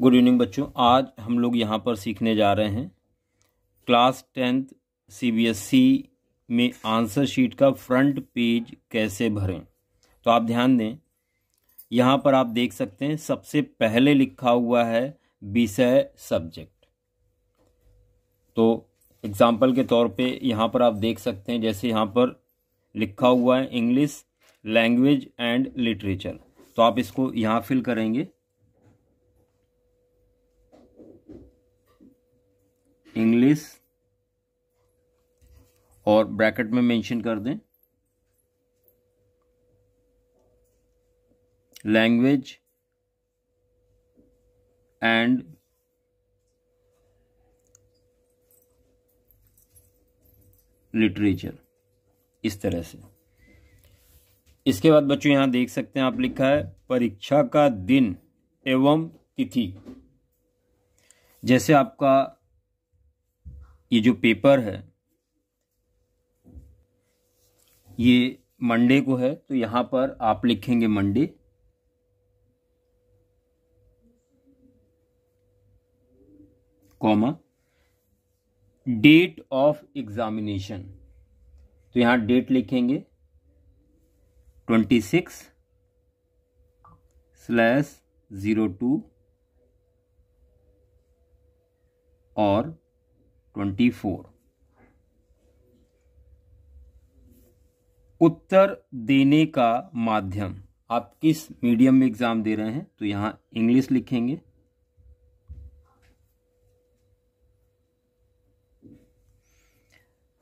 good evening बच्चों आज हम लोग यहाँ पर सीखने जा रहे हैं क्लास टेंथ सीबीएसई e में आंसर शीट का फ्रंट पेज कैसे भरें तो आप ध्यान दें यहाँ पर आप देख सकते हैं सबसे पहले लिखा हुआ है विषय सब्जेक्ट तो एग्ज़ाम्पल के तौर पे यहाँ पर आप देख सकते हैं जैसे यहाँ पर लिखा हुआ है इंग्लिश लैंग्वेज एंड लिटरेचर तो आप इसको यहाँ फिल करेंगे इंग्लिश और ब्रैकेट में मेंशन कर दें लैंग्वेज एंड लिटरेचर इस तरह से इसके बाद बच्चों यहां देख सकते हैं आप लिखा है परीक्षा का दिन एवं तिथि जैसे आपका ये जो पेपर है ये मंडे को है तो यहां पर आप लिखेंगे Monday comma date of examination तो यहां डेट लिखेंगे twenty six slash zero two और ट्वेंटी फोर उत्तर देने का माध्यम आप किस मीडियम में एग्जाम दे रहे हैं तो यहां इंग्लिश लिखेंगे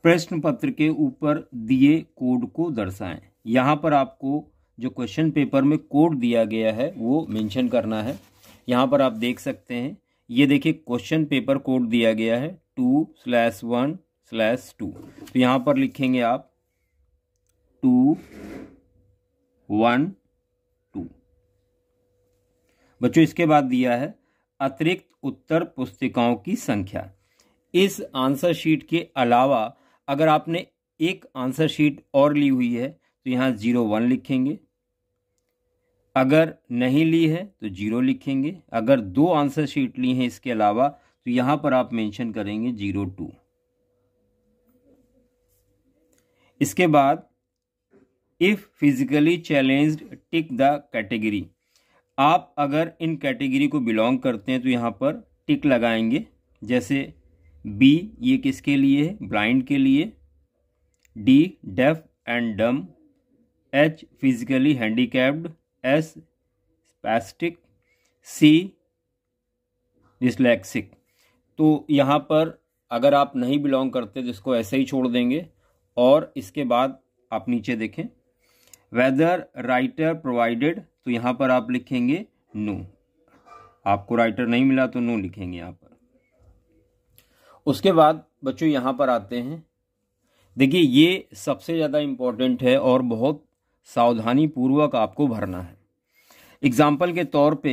प्रश्न पत्र के ऊपर दिए कोड को दर्शाएं यहां पर आपको जो क्वेश्चन पेपर में कोड दिया गया है वो मेंशन करना है यहां पर आप देख सकते हैं ये देखिए क्वेश्चन पेपर कोड दिया गया है two slash one slash two तो यहां पर लिखेंगे आप टू वन टू बच्चों इसके बाद दिया है अतिरिक्त उत्तर पुस्तिकाओं की संख्या इस आंसर शीट के अलावा अगर आपने एक आंसर शीट और ली हुई है तो यहां जीरो वन लिखेंगे अगर नहीं ली है तो जीरो लिखेंगे अगर दो आंसर शीट ली है इसके अलावा तो यहां पर आप मेंशन करेंगे जीरो टू इसके बाद if physically challenged tick the category आप अगर इन कैटेगरी को बिलोंग करते हैं तो यहां पर टिक लगाएंगे जैसे बी ये किसके लिए है ब्लाइंड के लिए D deaf and dumb H physically handicapped S spastic C dyslexic तो यहाँ पर अगर आप नहीं बिलोंग करते तो इसको ऐसे ही छोड़ देंगे और इसके बाद आप नीचे देखें वेदर राइटर प्रोवाइडेड तो यहाँ पर आप लिखेंगे नो आपको राइटर नहीं मिला तो नो लिखेंगे यहाँ पर उसके बाद बच्चों यहाँ पर आते हैं देखिए ये सबसे ज़्यादा इम्पॉर्टेंट है और बहुत सावधानी पूर्वक आपको भरना है एग्ज़ाम्पल के तौर पे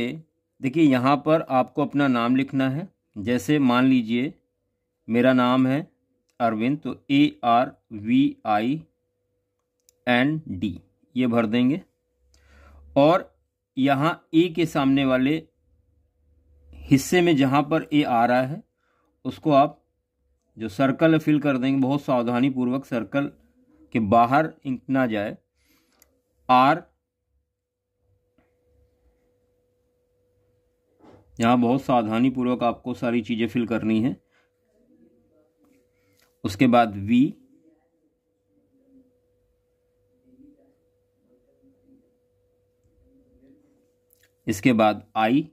देखिए यहाँ पर आपको अपना नाम लिखना है जैसे मान लीजिए मेरा नाम है अरविंद तो A R V I N D ये भर देंगे और यहाँ ए के सामने वाले हिस्से में जहाँ पर ए आ रहा है उसको आप जो सर्कल फिल कर देंगे बहुत सावधानी पूर्वक सर्कल के बाहर इंक ना जाए आर यहाँ बहुत सावधानी पूर्वक आपको सारी चीज़ें फिल करनी है उसके बाद वी इसके बाद आई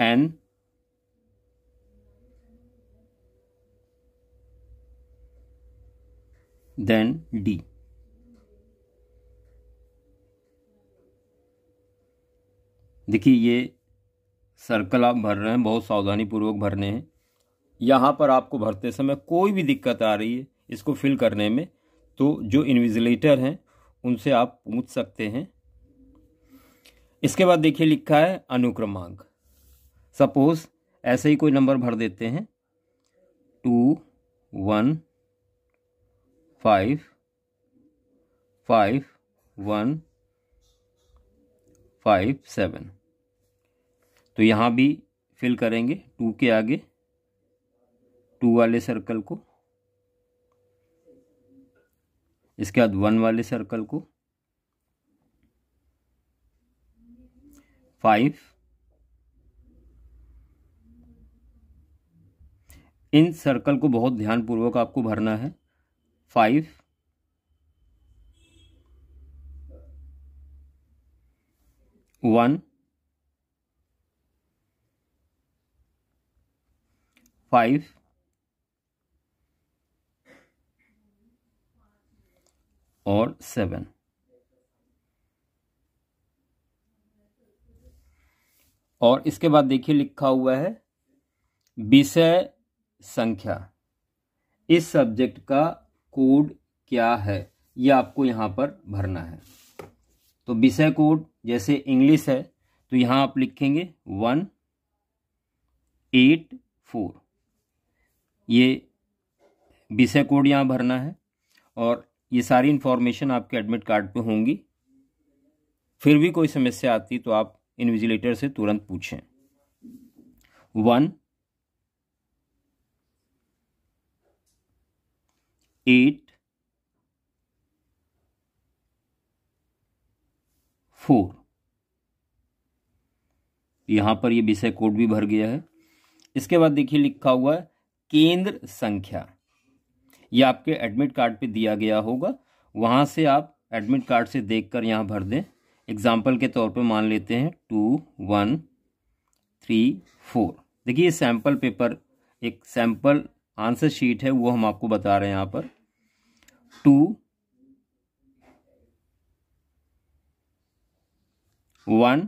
एन देन डी देखिए ये सर्कल आप भर रहे हैं बहुत सावधानी पूर्वक भरने हैं यहाँ पर आपको भरते समय कोई भी दिक्कत आ रही है इसको फिल करने में तो जो इन्विजिलेटर हैं उनसे आप पूछ सकते हैं इसके बाद देखिए लिखा है अनुक्रमांक सपोज ऐसे ही कोई नंबर भर देते हैं two one five five one five seven तो यहाँ भी फिल करेंगे टू के आगे टू वाले सर्कल को इसके बाद वन वाले सर्कल को फाइव इन सर्कल को बहुत ध्यानपूर्वक आपको भरना है फाइव वन फाइव और सेवन और इसके बाद देखिए लिखा हुआ है विषय संख्या इस सब्जेक्ट का कोड क्या है यह आपको यहां पर भरना है तो विषय कोड जैसे इंग्लिश है तो यहाँ आप लिखेंगे वन एट फोर ये विषय कोड यहाँ भरना है और ये सारी इन्फॉर्मेशन आपके एडमिट कार्ड पे होंगी फिर भी कोई समस्या आती तो आप इन्विजिलेटर से तुरंत पूछें वन एट फोर यहां पर ये विषय कोड भी भर गया है इसके बाद देखिए लिखा हुआ है केंद्र संख्या ये आपके एडमिट कार्ड पे दिया गया होगा वहां से आप एडमिट कार्ड से देखकर यहां भर दें एग्जाम्पल के तौर पे मान लेते हैं टू वन थ्री फोर देखिए सैंपल पेपर एक सैंपल आंसर शीट है वो हम आपको बता रहे हैं यहाँ पर टू वन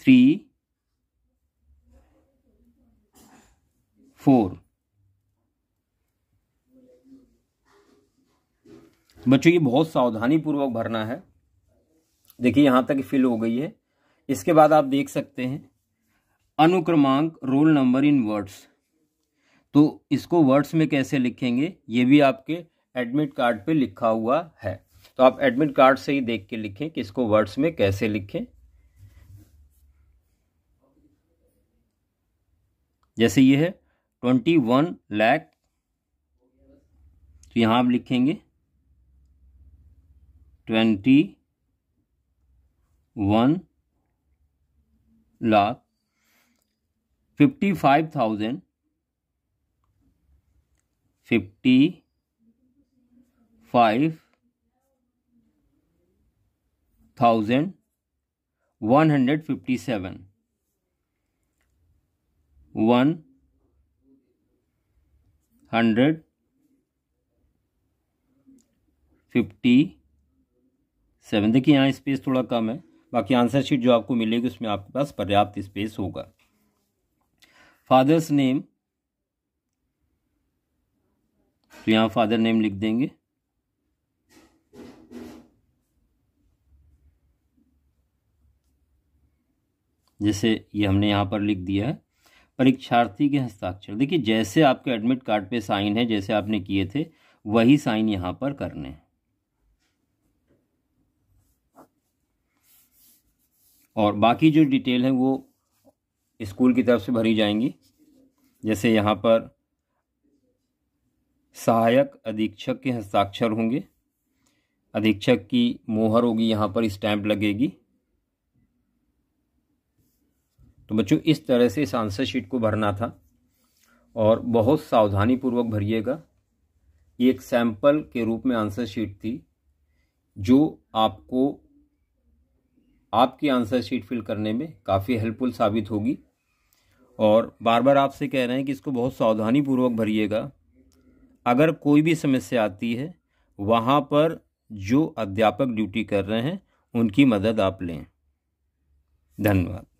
थ्री फोर बच्चों ये बहुत सावधानी पूर्वक भरना है देखिए यहां तक फिल हो गई है इसके बाद आप देख सकते हैं अनुक्रमांक रोल नंबर इन वर्ड्स तो इसको वर्ड्स में कैसे लिखेंगे ये भी आपके एडमिट कार्ड पे लिखा हुआ है तो आप एडमिट कार्ड से ही देख के लिखें कि इसको वर्ड्स में कैसे लिखें जैसे ये है ट्वेंटी वन लैख तो यहां आप लिखेंगे twenty one lakh fifty five thousand fifty five thousand one hundred fifty seven one hundred fifty seven देखिए यहाँ स्पेस थोड़ा कम है बाकी आंसर शीट जो आपको मिलेगी उसमें आपके पास पर्याप्त स्पेस होगा फादर्स नेम तो यहाँ फादर नेम लिख देंगे जैसे ये हमने यहाँ पर लिख दिया है परीक्षार्थी के हस्ताक्षर देखिए जैसे आपके एडमिट कार्ड पे साइन है जैसे आपने किए थे वही साइन यहाँ पर करने हैं और बाकी जो डिटेल है वो स्कूल की तरफ से भरी जाएंगी जैसे यहाँ पर सहायक अधीक्षक के हस्ताक्षर होंगे अधीक्षक की मोहर होगी यहाँ पर स्टैंप लगेगी तो बच्चों इस तरह से इस आंसर शीट को भरना था और बहुत सावधानी पूर्वक भरिएगा ये एक सैंपल के रूप में आंसर शीट थी जो आपको आपकी आंसर शीट फिल करने में काफ़ी हेल्पफुल साबित होगी और बार बार आपसे कह रहे हैं कि इसको बहुत सावधानी पूर्वक भरिएगा अगर कोई भी समस्या आती है वहाँ पर जो अध्यापक ड्यूटी कर रहे हैं उनकी मदद आप लें धन्यवाद